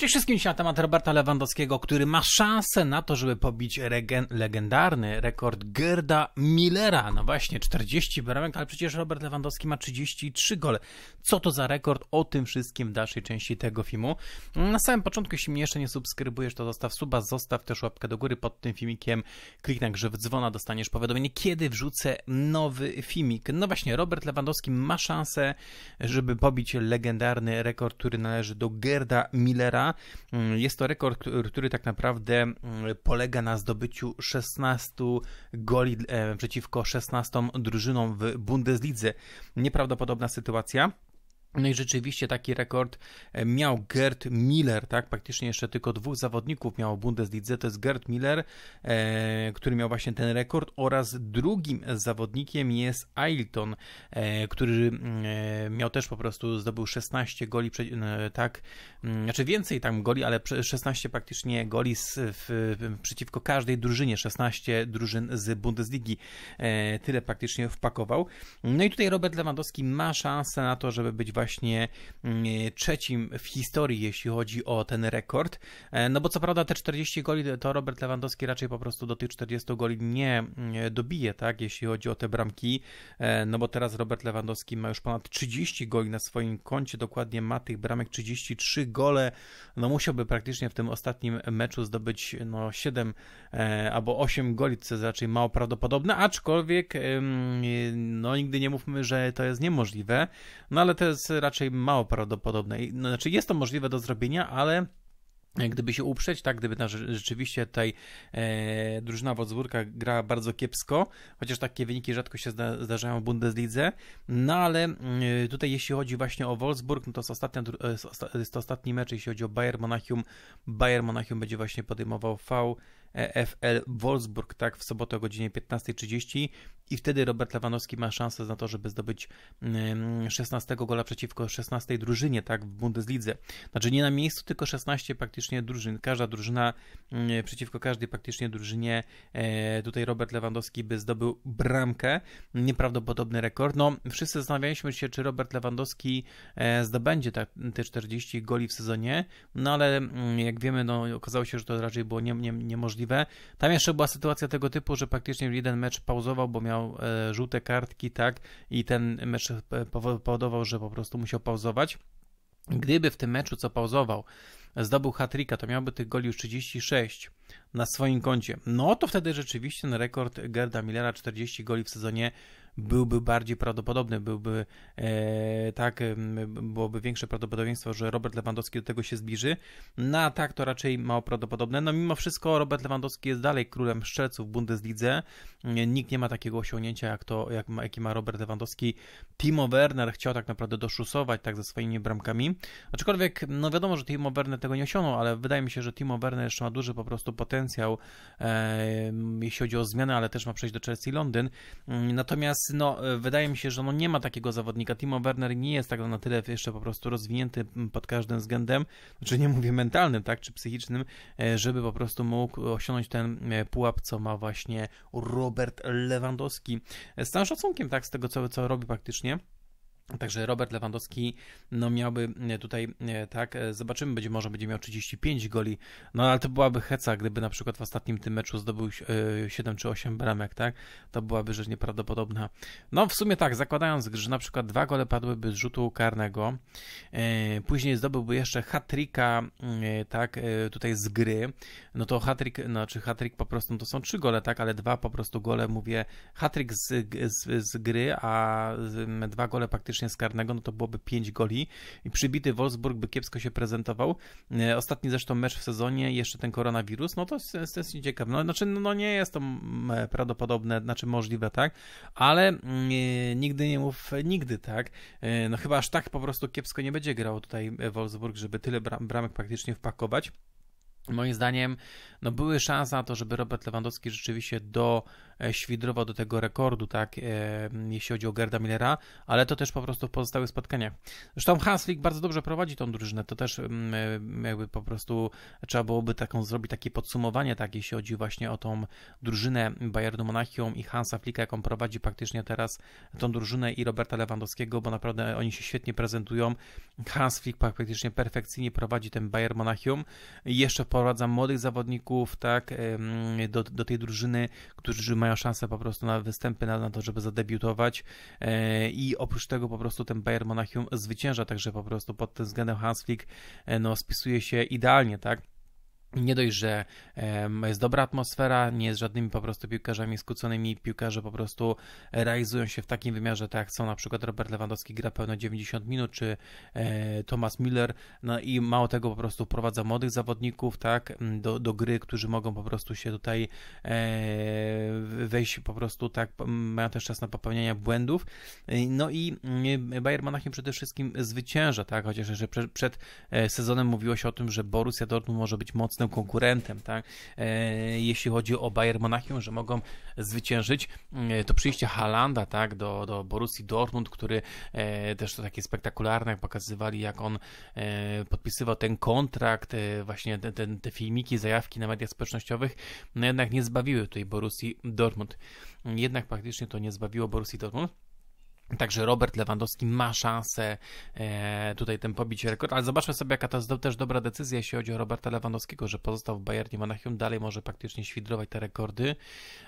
Cześć wszystkim dzisiaj na temat Roberta Lewandowskiego, który ma szansę na to, żeby pobić legendarny rekord Gerda Millera. No właśnie, 40 bramek, ale przecież Robert Lewandowski ma 33 gole. Co to za rekord? O tym wszystkim w dalszej części tego filmu. Na samym początku, jeśli mnie jeszcze nie subskrybujesz, to zostaw suba, zostaw też łapkę do góry pod tym filmikiem. Kliknij grzyw dzwona, dostaniesz powiadomienie, kiedy wrzucę nowy filmik. No właśnie, Robert Lewandowski ma szansę, żeby pobić legendarny rekord, który należy do Gerda Millera. Mm, jest to rekord, który tak naprawdę mm, polega na zdobyciu 16 goli e, przeciwko 16 drużynom w Bundeslidze. Nieprawdopodobna sytuacja. No i rzeczywiście taki rekord e, miał Gerd Miller, tak? Praktycznie jeszcze tylko dwóch zawodników miało Bundeslidze, to jest Gerd Miller, e, który miał właśnie ten rekord oraz drugim zawodnikiem jest Ailton, e, który mm, e, miał też po prostu, zdobył 16 goli, e, tak? Mm, znaczy więcej tam goli, ale 16 praktycznie goli z, w, przeciwko każdej drużynie, 16 drużyn z Bundesligi. E, tyle praktycznie wpakował. No i tutaj Robert Lewandowski ma szansę na to, żeby być właśnie mm, trzecim w historii, jeśli chodzi o ten rekord. E, no bo co prawda te 40 goli to Robert Lewandowski raczej po prostu do tych 40 goli nie mm, dobije, tak, jeśli chodzi o te bramki, e, no bo teraz Robert Lewandowski ma już ponad 30 goli na swoim koncie, dokładnie ma tych bramek 33 gole, no musiałby praktycznie w tym ostatnim meczu zdobyć no 7 e, albo 8 goli, co jest raczej mało prawdopodobne, aczkolwiek no nigdy nie mówmy, że to jest niemożliwe, no ale to jest raczej mało prawdopodobne. No, znaczy, jest to możliwe do zrobienia, ale e, gdyby się uprzeć, tak, gdyby rzeczywiście tutaj e, drużyna Wolfsburga grała bardzo kiepsko, chociaż takie wyniki rzadko się zda, zdarzają w Bundeslidze, no ale e, tutaj jeśli chodzi właśnie o Wolfsburg, no to jest, ostatnia, e, jest to ostatni mecz, jeśli chodzi o Bayern Monachium, Bayern Monachium będzie właśnie podejmował V EFL Wolfsburg, tak, w sobotę o godzinie 15.30 i wtedy Robert Lewandowski ma szansę na to, żeby zdobyć 16 mm, gola przeciwko 16 drużynie, tak, w Bundeslidze. Znaczy nie na miejscu, tylko 16 praktycznie drużyn. Każda drużyna mm, przeciwko każdej praktycznie drużynie e, tutaj Robert Lewandowski by zdobył bramkę. Nieprawdopodobny rekord. No, wszyscy zastanawialiśmy się, czy Robert Lewandowski e, zdobędzie tak, te 40 goli w sezonie, no ale mm, jak wiemy, no okazało się, że to raczej było nie, nie, niemożliwe możliwe. Tam jeszcze była sytuacja tego typu, że praktycznie jeden mecz pauzował, bo miał e, żółte kartki, tak, i ten mecz e, powodował, że po prostu musiał pauzować. Gdyby w tym meczu, co pauzował, zdobył hatryka, to miałby tych goli już 36 na swoim koncie. No to wtedy rzeczywiście ten rekord Gerda Millera 40 goli w sezonie byłby bardziej prawdopodobny, byłby e, tak, byłoby większe prawdopodobieństwo, że Robert Lewandowski do tego się zbliży. Na no, tak to raczej mało prawdopodobne. No mimo wszystko Robert Lewandowski jest dalej królem strzelców w Bundeslidze. Nikt nie ma takiego osiągnięcia, jak to, jak ma, jaki ma Robert Lewandowski. Timo Werner chciał tak naprawdę doszusować tak ze swoimi bramkami. Aczkolwiek, no wiadomo, że Timo Werner tego nie osiągnął, ale wydaje mi się, że Timo Werner jeszcze ma duży po prostu potencjał, e, jeśli chodzi o zmianę, ale też ma przejść do Chelsea Londyn. Natomiast no, e, wydaje mi się, że no nie ma takiego zawodnika. Timo Werner nie jest tak na tyle jeszcze po prostu rozwinięty pod każdym względem, znaczy nie mówię mentalnym, tak, czy psychicznym, e, żeby po prostu mógł osiągnąć ten e, pułap, co ma właśnie Robert Lewandowski. Z całym szacunkiem, tak, z tego co, co robi praktycznie. Także Robert Lewandowski no miałby e, tutaj, e, tak, e, zobaczymy, będzie, może będzie miał 35 goli, no ale to byłaby heca, gdyby na przykład w ostatnim tym meczu zdobył 7 czy 8 bramek, tak, to byłaby rzecz nieprawdopodobna. No w sumie tak, zakładając, że na przykład dwa gole padłyby z rzutu karnego, później zdobyłby jeszcze hat-tricka, tak, tutaj z gry, no to hat-trick, znaczy hat-trick po prostu, no to są trzy gole, tak, ale dwa po prostu gole, mówię, hat-trick z, z, z gry, a dwa gole praktycznie teoretycznie z karnego, no to byłoby 5 goli i przybity Wolfsburg by kiepsko się prezentował. E, ostatni zresztą mecz w sezonie, jeszcze ten koronawirus, no to jest, jest ciekawe. No, znaczy, no, no nie jest to prawdopodobne, znaczy możliwe, tak? Ale mm, e, nigdy nie mów nigdy, tak? E, no chyba aż tak po prostu kiepsko nie będzie grał tutaj Wolfsburg, żeby tyle bram, bramek praktycznie wpakować. Moim zdaniem, no były szanse na to, żeby Robert Lewandowski rzeczywiście do E, świdrował do tego rekordu, tak, e, jeśli chodzi o Gerda Millera, ale to też po prostu w pozostałych spotkaniach. Zresztą Hanslik bardzo dobrze prowadzi tą drużynę, to też mm, e, jakby po prostu trzeba byłoby taką zrobić takie podsumowanie, tak, jeśli chodzi właśnie o tą drużynę Bayernu Monachium i Hansa Flicka, jaką prowadzi praktycznie teraz tą drużynę i Roberta Lewandowskiego, bo naprawdę oni się świetnie prezentują. Hans Flick praktycznie perfekcyjnie prowadzi ten Bayern Monachium. Jeszcze wprowadza młodych zawodników, tak, do, do tej drużyny, którzy mają mają szansę po prostu na występy, na, na to, żeby zadebiutować e, i oprócz tego po prostu ten Bayern Monachium zwycięża, także po prostu pod tym względem Hans Flick e, no, spisuje się idealnie, tak? nie dość, że jest dobra atmosfera, nie jest żadnymi po prostu piłkarzami skłóconymi, piłkarze po prostu realizują się w takim wymiarze, tak jak są na przykład Robert Lewandowski gra pełno 90 minut, czy e, Thomas Miller, no i mało tego po prostu wprowadza młodych zawodników, tak, mm, do, do gry, którzy mogą po prostu się tutaj e, wejść po prostu, tak, mają też czas na popełnianie błędów, e, no i mm, Bayern Monachium przede wszystkim zwycięża, tak, chociaż że przed, sezonem mówiło się o tym, że Borussia Dortmund może być mocny mocnym konkurentem, tak? E, jeśli chodzi o Bayern Monachium, że mogą zwyciężyć, mm, to przyjście Halanda, tak, do, do Borussii Dortmund, który e, też to takie spektakularne, pokazywali, jak on e, podpisywał ten kontrakt, właśnie te, te, te filmiki, zajawki na mediach społecznościowych, no jednak nie zbawiły tutaj Borussii Dortmund. Jednak praktycznie to nie zbawiło Borussii Dortmund. Także Robert Lewandowski ma szansę e, tutaj ten pobić rekord, ale zobaczmy sobie, jaka to jest też dobra decyzja, jeśli chodzi o Roberta Lewandowskiego, że pozostał w Bayernie Monachium, dalej może praktycznie świdrować te rekordy,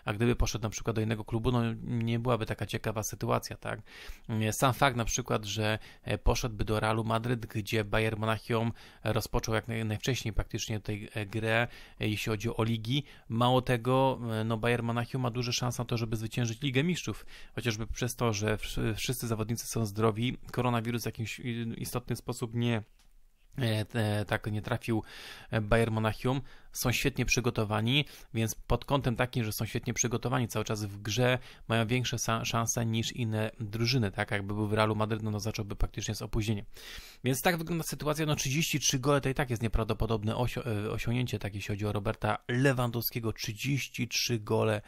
a gdyby poszedł na przykład do innego klubu, no nie byłaby taka ciekawa sytuacja, tak? E, sam fakt na przykład, że e, poszedłby do Realu Madryt, gdzie Bayern Monachium rozpoczął jak najwcześniej praktycznie tę grę, jeśli chodzi o ligi. Mało tego, no Bayern Monachium ma duże szanse na to, żeby zwyciężyć Ligę Mistrzów, chociażby przez to, że w wszyscy zawodnicy są zdrowi, koronawirus w jakiś istotny sposób nie e, tak nie trafił e, Bayern Monachium, są świetnie przygotowani, więc pod kątem takim, że są świetnie przygotowani cały czas w grze, mają większe szanse niż inne drużyny, tak jakby był w Realu Madryt, no, no zacząłby praktycznie z opóźnieniem. Więc tak wygląda sytuacja, no 33 gole to i tak jest nieprawdopodobne osio e, osiągnięcie, tak jeśli chodzi o Roberta Lewandowskiego, 33 gole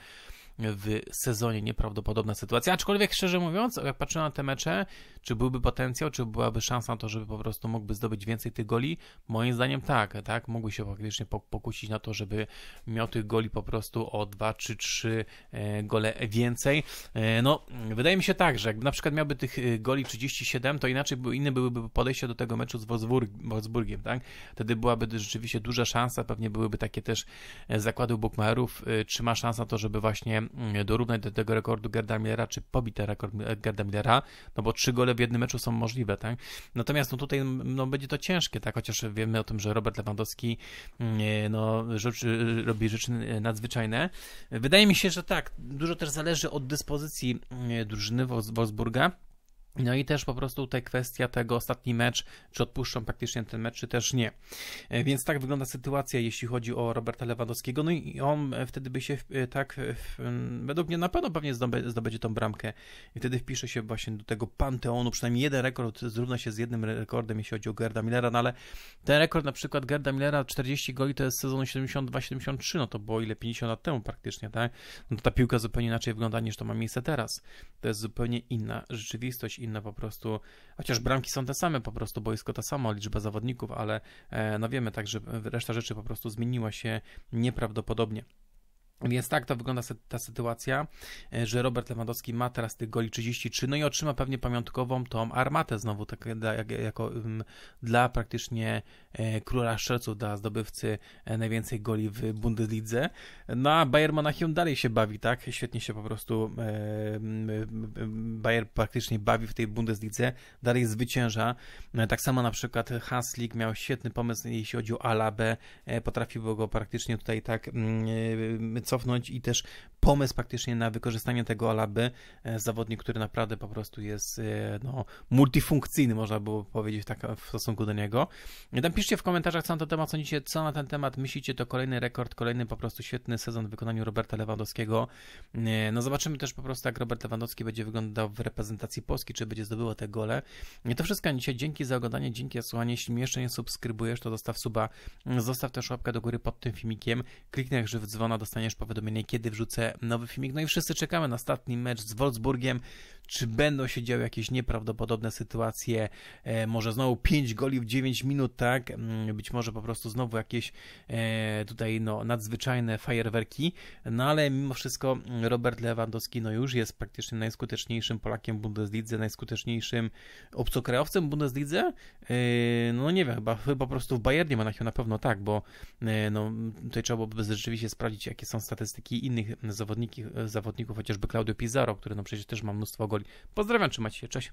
w sezonie. Nieprawdopodobna sytuacja. Aczkolwiek szczerze mówiąc, jak patrzyłem na te mecze, czy byłby potencjał, czy byłaby szansa na to, żeby po prostu mógłby zdobyć więcej tych goli? Moim zdaniem tak, tak. Mógłby się faktycznie pokusić na to, żeby miał tych goli po prostu o 2 czy 3 e, gole więcej. E, no, wydaje mi się tak, że jakby na przykład miałby tych e, goli 37, to inaczej inne byłyby podejście do tego meczu z Wolfsburgiem, tak? Wtedy byłaby rzeczywiście duża szansa, pewnie byłyby takie też zakłady Bukmacherów, czy ma szansa na to, żeby właśnie Mm, dorównać do tego rekordu Gerda Millera, czy pobić ten rekord e, Gerda Millera, no bo trzy gole w jednym meczu są możliwe, tak? Natomiast no tutaj no, będzie to ciężkie, tak? Chociaż wiemy o tym, że Robert Lewandowski mm, e, no, e, robi rzeczy nadzwyczajne. Wydaje mi się, że tak, dużo też zależy od dyspozycji mm, drużyny Wolfsburga. No i też po prostu tutaj kwestia tego ostatni mecz, czy odpuszczą praktycznie ten mecz, czy też nie. E, więc tak wygląda sytuacja, jeśli chodzi o Roberta Lewandowskiego. No i on e, wtedy by się e, tak, według mnie na pewno pewnie zdobędzie tą bramkę i wtedy wpisze się właśnie do tego panteonu, przynajmniej jeden rekord zrówna się z jednym rekordem, jeśli chodzi o Gerda Millera, no ale ten rekord na przykład Gerda Millera 40 goli to jest sezon 72-73, no to było ile 50 lat temu praktycznie, tak? No to ta piłka zupełnie inaczej wygląda niż to ma miejsce teraz. To jest zupełnie inna rzeczywistość inne po prostu, chociaż bramki są te same po prostu, boisko to samo, liczba zawodników, ale e, no wiemy tak, że reszta rzeczy po prostu zmieniła się nieprawdopodobnie. Więc tak to wygląda ta sytuacja, e, że Robert Lewandowski ma teraz tych goli 33, no i otrzyma pewnie pamiątkową tą armatę znowu, tak jak, jako dla praktycznie e, króla szczelców, dla zdobywcy e, najwięcej goli w Bundeslidze. No a Bayern Monachium dalej się bawi, tak? Świetnie się po prostu Bayern praktycznie bawi w tej Bundeslidze, dalej zwycięża. Tak samo na przykład Haslik miał świetny pomysł, jeśli chodzi o Alabę, potrafił go praktycznie tutaj tak mm, cofnąć i też pomysł praktycznie na wykorzystanie tego Alaby, e, zawodnik, który naprawdę po prostu jest e, no, multifunkcyjny, można było powiedzieć tak e, w stosunku do niego. Napiszcie w komentarzach, co na ten temat sądzicie, co na ten temat myślicie, to kolejny rekord, kolejny po prostu świetny sezon w wykonaniu Roberta Lewandowskiego. No zobaczymy też po prostu, jak Robert Lewandowski będzie wyglądał w reprezentacji Polski, czy będzie zdobyła te gole. To wszystko dzisiaj. Dzięki za oglądanie, dzięki za słuchanie. Jeśli mnie jeszcze nie subskrybujesz, to zostaw suba, zostaw też łapkę do góry pod tym filmikiem, kliknij jak żyw dzwona, dostaniesz powiadomienie, kiedy wrzucę nowy filmik. No i wszyscy czekamy na ostatni mecz z Wolfsburgiem. Czy będą się działy jakieś nieprawdopodobne sytuacje? E, może znowu 5 goli w 9 minut, tak? Mm, być może po prostu znowu jakieś e, tutaj no, nadzwyczajne fajerwerki. No ale mimo wszystko mm, Robert Lewandowski no, już jest praktycznie najskuteczniejszym Polakiem w Bundeslidze, najskuteczniejszym obcokrajowcem w Bundeslidze. E, no nie wiem, chyba, chyba po prostu w Bayernie ma na pewno tak, bo no, tutaj trzeba byłoby rzeczywiście sprawdzić, jakie są statystyki innych mm, e, zawodników, chociażby Claudio Pizarro, który no przecież też ma mnóstwo goli. Pozdrawiam, trzymajcie się, cześć.